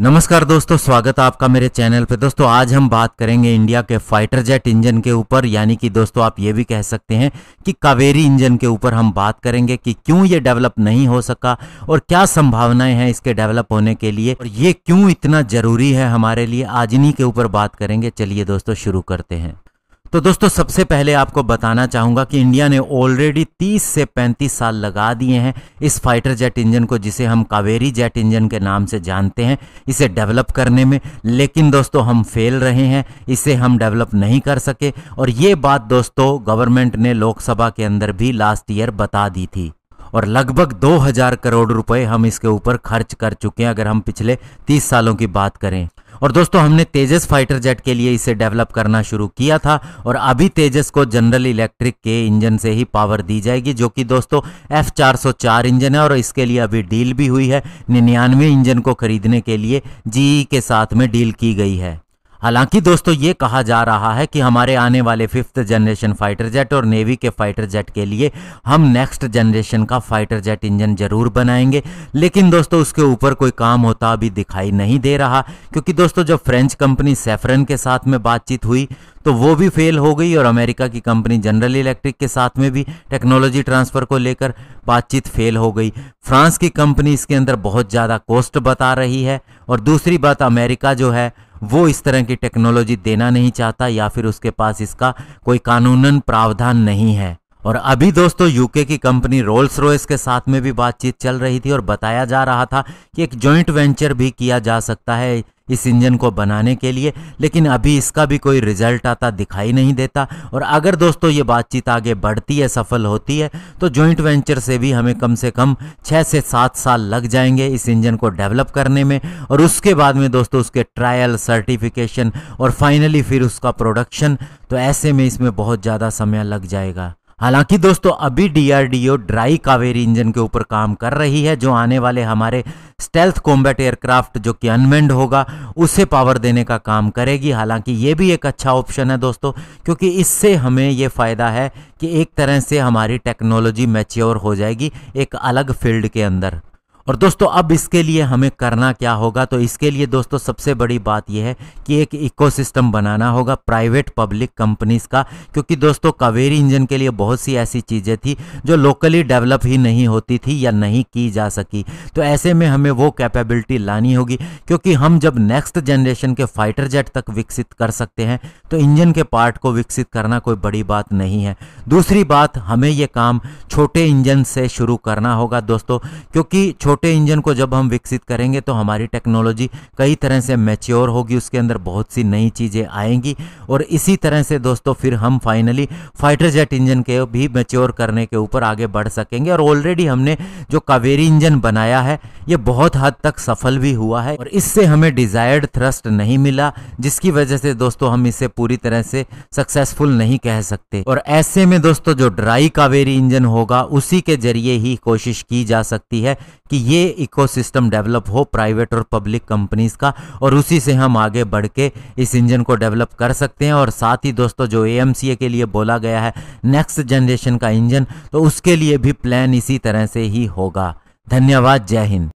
नमस्कार दोस्तों स्वागत है आपका मेरे चैनल पे दोस्तों आज हम बात करेंगे इंडिया के फाइटर जेट इंजन के ऊपर यानी कि दोस्तों आप ये भी कह सकते हैं कि कावेरी इंजन के ऊपर हम बात करेंगे कि क्यों ये डेवलप नहीं हो सका और क्या संभावनाएं हैं इसके डेवलप होने के लिए और ये क्यों इतना जरूरी है हमारे लिए आज इन्हीं के ऊपर बात करेंगे चलिए दोस्तों शुरू करते हैं तो दोस्तों सबसे पहले आपको बताना चाहूँगा कि इंडिया ने ऑलरेडी 30 से 35 साल लगा दिए हैं इस फाइटर जेट इंजन को जिसे हम कावेरी जेट इंजन के नाम से जानते हैं इसे डेवलप करने में लेकिन दोस्तों हम फेल रहे हैं इसे हम डेवलप नहीं कर सके और ये बात दोस्तों गवर्नमेंट ने लोकसभा के अंदर भी लास्ट ईयर बता दी थी और लगभग 2000 करोड़ रुपए हम इसके ऊपर खर्च कर चुके हैं अगर हम पिछले 30 सालों की बात करें और दोस्तों हमने तेजस फाइटर जेट के लिए इसे डेवलप करना शुरू किया था और अभी तेजस को जनरल इलेक्ट्रिक के इंजन से ही पावर दी जाएगी जो कि दोस्तों एफ चार इंजन है और इसके लिए अभी डील भी हुई है निन्यानवे इंजन को खरीदने के लिए जी e के साथ में डील की गई है हालांकि दोस्तों ये कहा जा रहा है कि हमारे आने वाले फिफ्थ जनरेशन फाइटर जेट और नेवी के फाइटर जेट के लिए हम नेक्स्ट जनरेशन का फाइटर जेट इंजन जरूर बनाएंगे लेकिन दोस्तों उसके ऊपर कोई काम होता अभी दिखाई नहीं दे रहा क्योंकि दोस्तों जब फ्रेंच कंपनी सेफरन के साथ में बातचीत हुई तो वो भी फेल हो गई और अमेरिका की कंपनी जनरल इलेक्ट्रिक के साथ में भी टेक्नोलॉजी ट्रांसफर को लेकर बातचीत फेल हो गई फ्रांस की कंपनी इसके अंदर बहुत ज़्यादा कॉस्ट बता रही है और दूसरी बात अमेरिका जो है वो इस तरह की टेक्नोलॉजी देना नहीं चाहता या फिर उसके पास इसका कोई कानूनन प्रावधान नहीं है और अभी दोस्तों यूके की कंपनी रोल्स रोयस के साथ में भी बातचीत चल रही थी और बताया जा रहा था कि एक जॉइंट वेंचर भी किया जा सकता है इस इंजन को बनाने के लिए लेकिन अभी इसका भी कोई रिजल्ट आता दिखाई नहीं देता और अगर दोस्तों ये बातचीत आगे बढ़ती है सफल होती है तो जॉइंट वेंचर से भी हमें कम से कम छः से सात साल लग जाएंगे इस इंजन को डेवलप करने में और उसके बाद में दोस्तों उसके ट्रायल सर्टिफिकेशन और फाइनली फिर उसका प्रोडक्शन तो ऐसे में इसमें बहुत ज़्यादा समय लग जाएगा हालांकि दोस्तों अभी डीआरडीओ ड्राई कावेरी इंजन के ऊपर काम कर रही है जो आने वाले हमारे स्टेल्थ कॉम्बैट एयरक्राफ्ट जो कि अनमेंड होगा उसे पावर देने का काम करेगी हालांकि ये भी एक अच्छा ऑप्शन है दोस्तों क्योंकि इससे हमें ये फ़ायदा है कि एक तरह से हमारी टेक्नोलॉजी मैच्योर हो जाएगी एक अलग फील्ड के अंदर और दोस्तों अब इसके लिए हमें करना क्या होगा तो इसके लिए दोस्तों सबसे बड़ी बात यह है कि एक इकोसिस्टम बनाना होगा प्राइवेट पब्लिक कंपनीज का क्योंकि दोस्तों कावेरी इंजन के लिए बहुत सी ऐसी चीज़ें थी जो लोकली डेवलप ही नहीं होती थी या नहीं की जा सकी तो ऐसे में हमें वो कैपेबिलिटी लानी होगी क्योंकि हम जब नेक्स्ट जनरेशन के फाइटर जेट तक विकसित कर सकते हैं तो इंजन के पार्ट को विकसित करना कोई बड़ी बात नहीं है दूसरी बात हमें यह काम छोटे इंजन से शुरू करना होगा दोस्तों क्योंकि छोटे इंजन को जब हम विकसित करेंगे तो हमारी टेक्नोलॉजी कई तरह से मैच्योर होगी उसके अंदर बहुत सी नई चीज़ें आएंगी और इसी तरह से दोस्तों फिर हम फाइनली फाइटर जेट इंजन के भी मैच्योर करने के ऊपर आगे बढ़ सकेंगे और ऑलरेडी हमने जो कावेरी इंजन बनाया है ये बहुत हद तक सफल भी हुआ है और इससे हमें डिज़ायर्ड थ्रस्ट नहीं मिला जिसकी वजह से दोस्तों हम इसे पूरी तरह से सक्सेसफुल नहीं कह सकते और ऐसे में दोस्तों जो ड्राई कावेरी इंजन होगा उसी के जरिए ही कोशिश की जा सकती है कि ये इकोसिस्टम डेवलप हो प्राइवेट और पब्लिक कंपनीज का और उसी से हम आगे बढ़ के इस इंजन को डेवलप कर सकते हैं और साथ ही दोस्तों जो ए के लिए बोला गया है नेक्स्ट जनरेशन का इंजन तो उसके लिए भी प्लान इसी तरह से ही होगा धन्यवाद जय हिंद